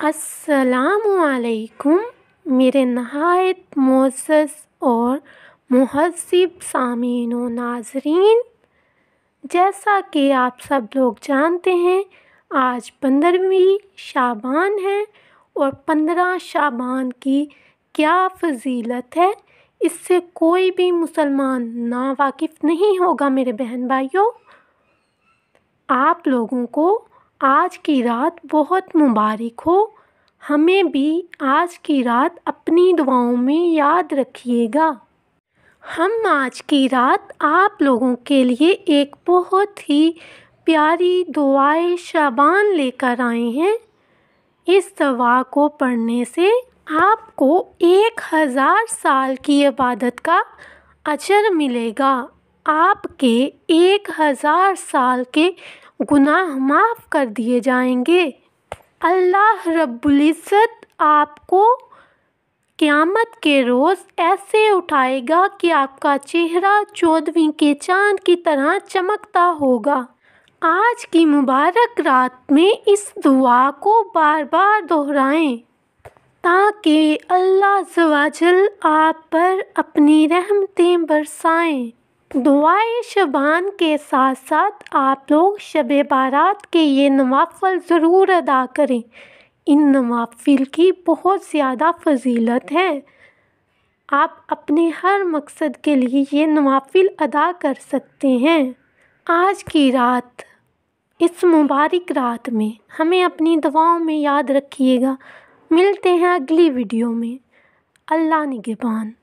असलकुम मेरे नहायत मोसस और महजब सामीन नाजरीन जैसा कि आप सब लोग जानते हैं आज पंद्रहवीं शाबान है और पंद्रह शाबान की क्या फजीलत है इससे कोई भी मुसलमान नावाकिफ़ नहीं होगा मेरे बहन भाइयों आप लोगों को आज की रात बहुत मुबारक हो हमें भी आज की रात अपनी दुआओं में याद रखिएगा हम आज की रात आप लोगों के लिए एक बहुत ही प्यारी दुआए शबान लेकर आए हैं इस दवा को पढ़ने से आपको एक हज़ार साल की इबादत का अचर मिलेगा आपके एक हज़ार साल के गुनाह माफ़ कर दिए जाएंगे अल्लाह रब्बुल इज़्ज़त आपको क़यामत के रोज़ ऐसे उठाएगा कि आपका चेहरा चौदहवीं के चांद की तरह चमकता होगा आज की मुबारक रात में इस दुआ को बार बार दोहराएं ताकि अल्लाह जवाजल आप पर अपनी रहमतें बरसाएं दुआए शबान के साथ साथ आप लोग शब बारात के ये नवाफल ज़रूर अदा करें इन नवाफिल की बहुत ज़्यादा फजीलत है आप अपने हर मकसद के लिए ये नवाफिल अदा कर सकते हैं आज की रात इस मुबारक रात में हमें अपनी दवाओं में याद रखिएगा मिलते हैं अगली वीडियो में अल्लाह निगेबान